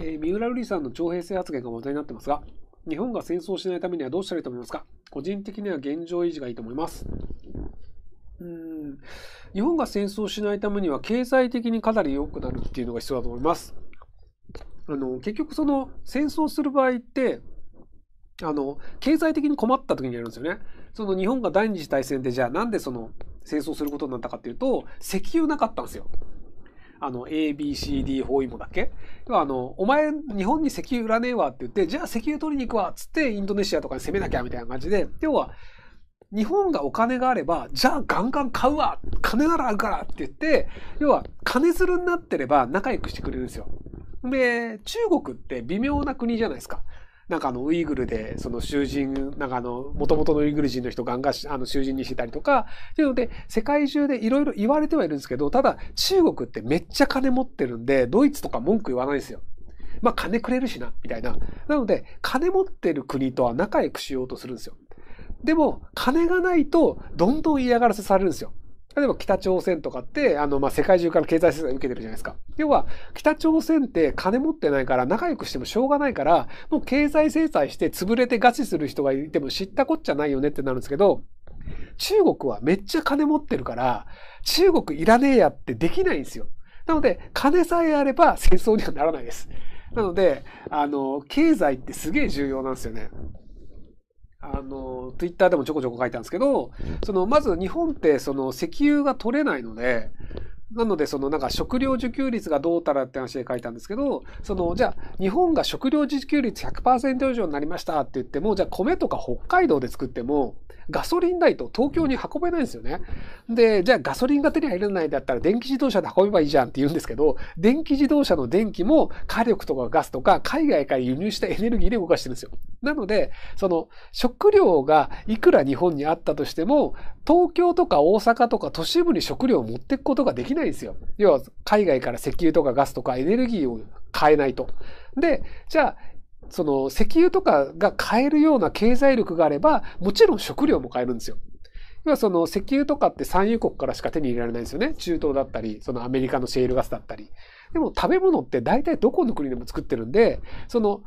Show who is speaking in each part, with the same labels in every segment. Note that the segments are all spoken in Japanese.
Speaker 1: えー、三浦瑠麗さんの徴兵制発言が話題になってますが、日本が戦争しないためにはどうしたらいいと思いますか個人的には現状維持がいいと思います。うん日本が戦争しないためには経済的にかなり良くなるっていうのが必要だと思います。あの結局その戦争する場合ってあの経済的に困った時にやるんですよね。その日本が第二次大戦でじゃあなんでその戦争することになったかっていうと石油なかったんですよ。あの、ABCD 包囲網だっけ要はあの、お前、日本に石油売らねえわって言って、じゃあ石油取りに行くわっつって、インドネシアとかに攻めなきゃみたいな感じで、要は、日本がお金があれば、じゃあガンガン買うわ金ならあるからって言って、要は、金づるになってれば仲良くしてくれるんですよ。で、中国って微妙な国じゃないですか。なんかあのウイグルでその囚人、なんかあの元々のウイグル人の人ガンガンあの囚人にしてたりとか、っていうので世界中でいろいろ言われてはいるんですけど、ただ中国ってめっちゃ金持ってるんで、ドイツとか文句言わないですよ。まあ金くれるしな、みたいな。なので金持ってる国とは仲良くしようとするんですよ。でも金がないとどんどん嫌がらせされるんですよ。例えば北朝鮮とかって、あの、まあ、世界中から経済制裁受けてるじゃないですか。要は、北朝鮮って金持ってないから仲良くしてもしょうがないから、もう経済制裁して潰れて餓死する人がいても知ったこっちゃないよねってなるんですけど、中国はめっちゃ金持ってるから、中国いらねえやってできないんですよ。なので、金さえあれば戦争にはならないです。なので、あの、経済ってすげえ重要なんですよね。あの、ツイッターでもちょこちょこ書いたんですけど、その、まず日本ってその石油が取れないので、なので、そのなんか食料自給率がどうたらって話で書いたんですけど、そのじゃあ日本が食料自給率100%以上になりましたって言っても、じゃあ米とか北海道で作っても、ガソリン代と東京に運べないんですよね。で、じゃあガソリンが手に入らないだったら電気自動車で運べばいいじゃんって言うんですけど、電気自動車の電気も火力とかガスとか海外から輸入したエネルギーで動かしてるんですよ。なので、その食料がいくら日本にあったとしても、東京とか大阪とか都市部に食料を持っていくことができないんですよ。要は海外から石油とかガスとかエネルギーを買えないと。で、じゃあ、その石油とかが買えるような経済力があれば、もちろん食料も買えるんですよ。要はその石油とかって産油国からしか手に入れられないんですよね。中東だったり、そのアメリカのシェールガスだったり。でも食べ物って大体どこの国でも作ってるんで、その、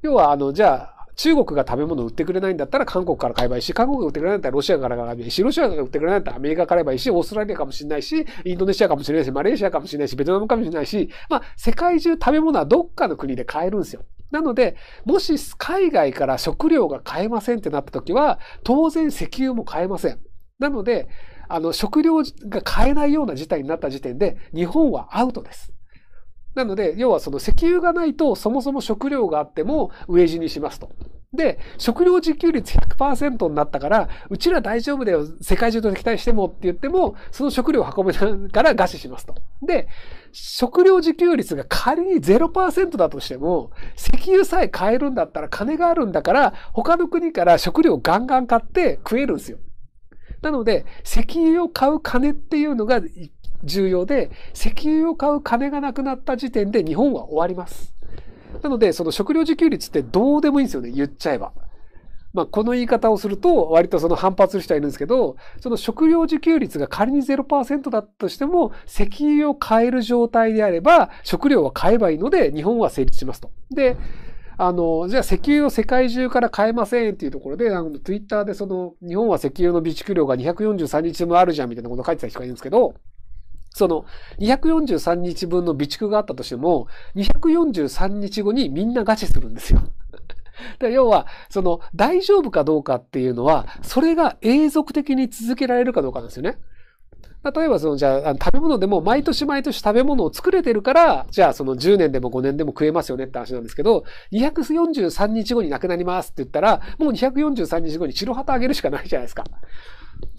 Speaker 1: 要はあの、じゃあ、中国が食べ物を売ってくれないんだったら韓国から買えばいいし、韓国が売ってくれないんだったらロシアから買えばいいし、ロシアが売ってくれないんだったらアメリカから買えばいいし、オーストラリアかもしれないし、インドネシアかもしれないし、マレーシアかもしれないし、ベトナムかもしれないし、まあ、世界中食べ物はどっかの国で買えるんですよ。なので、もし海外から食料が買えませんってなった時は、当然石油も買えません。なので、あの、食料が買えないような事態になった時点で、日本はアウトです。なので、要はその石油がないとそもそも食料があっても飢え死にしますと。で、食料自給率100%になったから、うちら大丈夫だよ、世界中と敵対してもって言っても、その食料を運べなから餓死しますと。で、食料自給率が仮に0%だとしても、石油さえ買えるんだったら金があるんだから、他の国から食料をガンガン買って食えるんですよ。なので、石油を買う金っていうのが一重要で、石油を買う金がなくなった時点で日本は終わります。なので、その食料自給率ってどうでもいいんですよね、言っちゃえば。まあ、この言い方をすると、割とその反発する人はいるんですけど、その食料自給率が仮に0%だとしても、石油を買える状態であれば、食料は買えばいいので、日本は成立しますと。で、あの、じゃあ石油を世界中から買えませんっていうところで、あの、ツイッターでその、日本は石油の備蓄量が243日もあるじゃんみたいなこと書いてた人がいるんですけど、その243日分の備蓄があったとしても、243日後にみんなガチするんですよ。要は、その大丈夫かどうかっていうのは、それが永続的に続けられるかどうかなんですよね。例えばその、じゃあ、食べ物でも毎年毎年食べ物を作れてるから、じゃあその10年でも5年でも食えますよねって話なんですけど、243日後に亡くなりますって言ったら、もう243日後に白旗あげるしかないじゃないですか。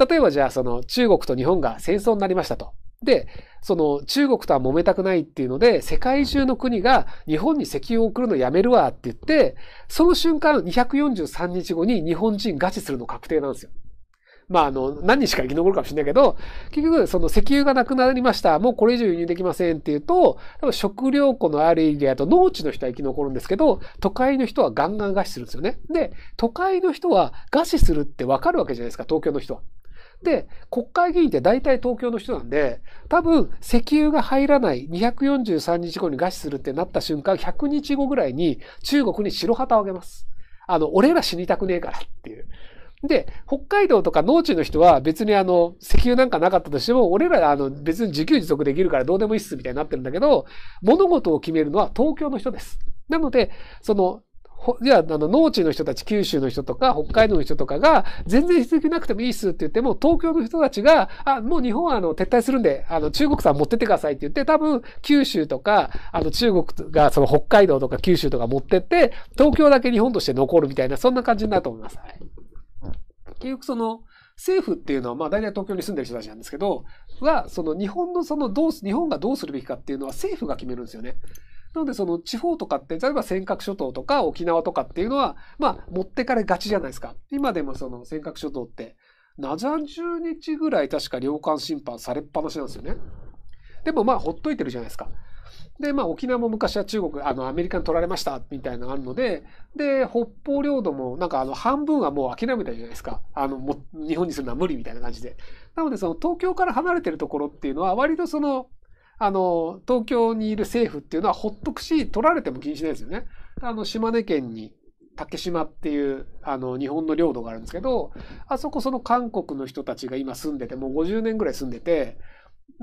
Speaker 1: 例えばじゃあその中国と日本が戦争になりましたと。で、その中国とは揉めたくないっていうので、世界中の国が日本に石油を送るのやめるわって言って、その瞬間243日後に日本人餓死するの確定なんですよ。まあ、あの、何日か生き残るかもしれないけど、結局、その石油がなくなりました。もうこれ以上輸入できませんっていうと、食料庫のあるエリアと農地の人は生き残るんですけど、都会の人はガンガン餓死するんですよね。で、都会の人は餓死するってわかるわけじゃないですか、東京の人は。で、国会議員って大体東京の人なんで、多分石油が入らない243日後に餓死するってなった瞬間、100日後ぐらいに中国に白旗をあげます。あの、俺ら死にたくねえからっていう。で、北海道とか農地の人は別にあの、石油なんかなかったとしても、俺らあの、別に自給自足できるからどうでもいいっすみたいになってるんだけど、物事を決めるのは東京の人です。なので、その、じゃあ、あの、農地の人たち、九州の人とか、北海道の人とかが、全然必要なくてもいいっすって言っても、東京の人たちが、あ、もう日本はあの、撤退するんで、あの、中国さん持ってってくださいって言って、多分、九州とか、あの、中国が、その北海道とか九州とか持ってって、東京だけ日本として残るみたいな、そんな感じになると思います。はい。結局その、政府っていうのは、まあ大体東京に住んでる人たちなんですけど、は、その日本のそのどうす、日本がどうするべきかっていうのは政府が決めるんですよね。なのでその地方とかって、例えば尖閣諸島とか沖縄とかっていうのは、まあ持ってかれがちじゃないですか。今でもその尖閣諸島って、70日ぐらい確か領海侵犯されっぱなしなんですよね。でもまあほっといてるじゃないですか。で、まあ沖縄も昔は中国、あのアメリカに取られましたみたいなのがあるので、で、北方領土もなんかあの半分はもう諦めたじゃないですか。あの、も日本にするのは無理みたいな感じで。なのでその東京から離れてるところっていうのは割とそのあの、東京にいる政府っていうのはほっとくし、取られても気にしないですよね。あの、島根県に竹島っていうあの日本の領土があるんですけどあそこその韓国の人たちが今住んでてもう50年ぐらい住んでて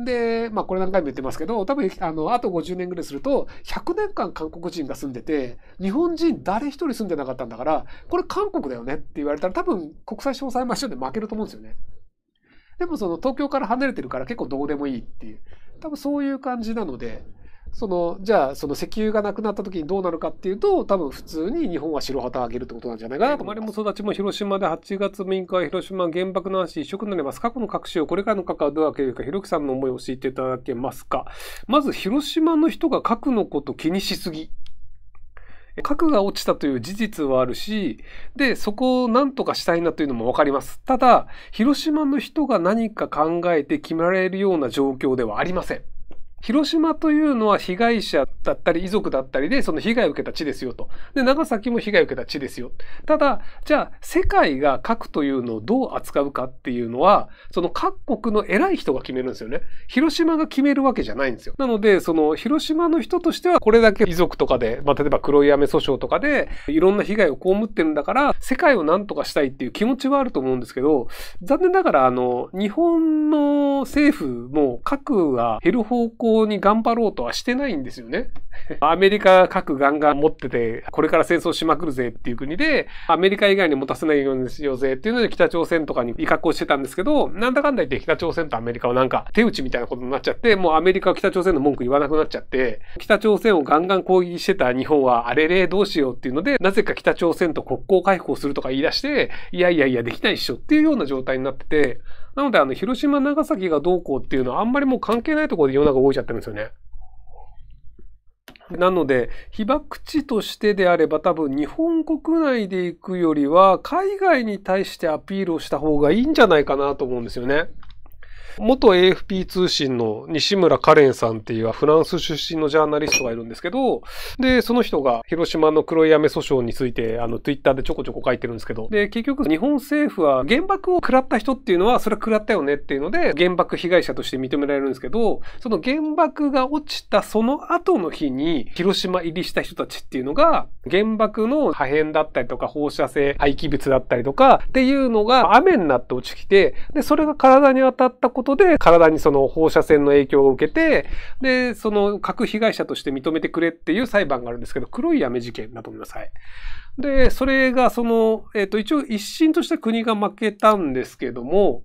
Speaker 1: でまあこれ何回も言ってますけど多分あのあと50年ぐらいすると100年間韓国人が住んでて日本人誰一人住んでなかったんだからこれ韓国だよねって言われたら多分国際詳細マシンで負けると思うんですよね。でもその東京から離れてるから結構どうでもいいっていう。多分そういう感じなので、その、じゃあ、その石油がなくなった時にどうなるかっていうと、多分普通に日本は白旗をあげるってことなんじゃないかなと思います。生まれも育ちも広島で8月6日は広島原爆の話一色になります。過去の各種をこれからの過去はどう開けるか、ひろきさんの思いを教えていただけますか。まず、広島の人が核のこと気にしすぎ 核が落ちたという事実はあるし、で、そこを何とかしたいなというのもわかります。ただ、広島の人が何か考えて決められるような状況ではありません。広島というのは被害者だったり遺族だったりでその被害を受けた地ですよと。で、長崎も被害を受けた地ですよ。ただ、じゃあ世界が核というのをどう扱うかっていうのは、その各国の偉い人が決めるんですよね。広島が決めるわけじゃないんですよ。なので、その広島の人としてはこれだけ遺族とかで、まあ、例えば黒い雨訴訟とかでいろんな被害を被ってるんだから、世界を何とかしたいっていう気持ちはあると思うんですけど、残念ながらあの、日本の政府も核が減る方向当に頑張ろうとはしてないんですよね。アメリカ核ガンガン持ってて、これから戦争しまくるぜっていう国で、アメリカ以外に持たせないようにしようぜっていうので北朝鮮とかに威嚇をしてたんですけど、なんだかんだ言って北朝鮮とアメリカはなんか手打ちみたいなことになっちゃって、もうアメリカは北朝鮮の文句言わなくなっちゃって、北朝鮮をガンガン攻撃してた日本はあれれどうしようっていうので、なぜか北朝鮮と国交回復をするとか言い出して、いやいやいやできないっしょっていうような状態になってて、なので、あの、広島、長崎がどうこうっていうのは、あんまりもう関係ないところで世の中動いちゃってるんですよね。なので、被爆地としてであれば多分日本国内で行くよりは海外に対してアピールをした方がいいんじゃないかなと思うんですよね。元 AFP 通信の西村カレンさんっていうフランス出身のジャーナリストがいるんですけど、で、その人が広島の黒い雨訴訟について、あの、ツイッターでちょこちょこ書いてるんですけど、で、結局日本政府は原爆を食らった人っていうのは、それは食らったよねっていうので、原爆被害者として認められるんですけど、その原爆が落ちたその後の日に、広島入りした人たちっていうのが、原爆の破片だったりとか、放射性廃棄物だったりとか、っていうのが雨になって落ちてきて、で、それが体に当たったことで、体にその放射線の影響を受けて、で、その核被害者として認めてくれっていう裁判があるんですけど、黒い雨事件だと思います。はい。で、それがその、えっ、ー、と、一応一審として国が負けたんですけども、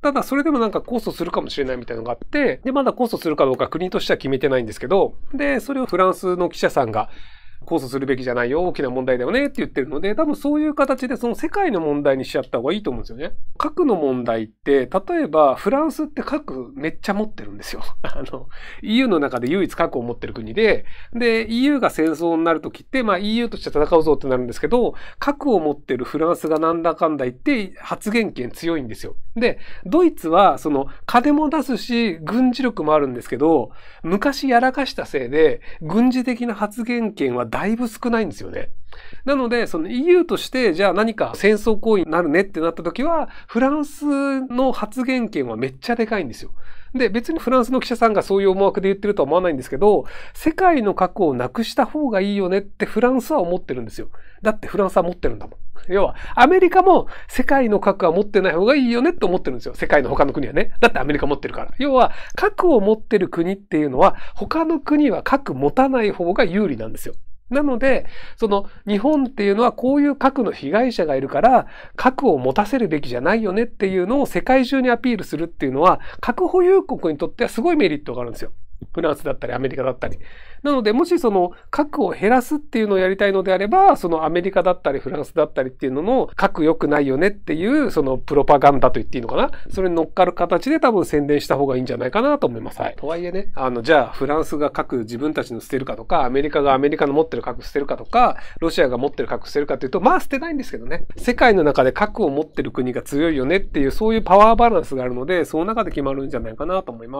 Speaker 1: ただそれでもなんか控訴するかもしれないみたいなのがあって、で、まだ控訴するかどうか国としては決めてないんですけど、で、それをフランスの記者さんが、控訴するべきじゃないよ、大きな問題だよねって言ってるので、多分そういう形でその世界の問題にしちゃった方がいいと思うんですよね。核の問題って、例えばフランスって核めっちゃ持ってるんですよ。あの、EU の中で唯一核を持ってる国で、で、EU が戦争になるときって、まあ EU として戦うぞってなるんですけど、核を持ってるフランスがなんだかんだ言って発言権強いんですよ。で、ドイツはその金も出すし、軍事力もあるんですけど、昔やらかしたせいで、軍事的な発言権はだいぶ少ないんですよね。なので、その EU として、じゃあ何か戦争行為になるねってなった時は、フランスの発言権はめっちゃでかいんですよ。で、別にフランスの記者さんがそういう思惑で言ってるとは思わないんですけど、世界の核をなくした方がいいよねってフランスは思ってるんですよ。だってフランスは持ってるんだもん。要は、アメリカも世界の核は持ってない方がいいよねって思ってるんですよ。世界の他の国はね。だってアメリカ持ってるから。要は、核を持ってる国っていうのは、他の国は核持たない方が有利なんですよ。なので、その日本っていうのはこういう核の被害者がいるから、核を持たせるべきじゃないよねっていうのを世界中にアピールするっていうのは、核保有国にとってはすごいメリットがあるんですよ。フランスだったりアメリカだったり。なので、もしその核を減らすっていうのをやりたいのであれば、そのアメリカだったりフランスだったりっていうのの核良くないよねっていう、そのプロパガンダと言っていいのかなそれに乗っかる形で多分宣伝した方がいいんじゃないかなと思います。はい。とはいえね、あの、じゃあフランスが核自分たちの捨てるかとか、アメリカがアメリカの持ってる核捨てるかとか、ロシアが持ってる核捨てるかというと、まあ捨てないんですけどね。世界の中で核を持ってる国が強いよねっていう、そういうパワーバランスがあるので、その中で決まるんじゃないかなと思います。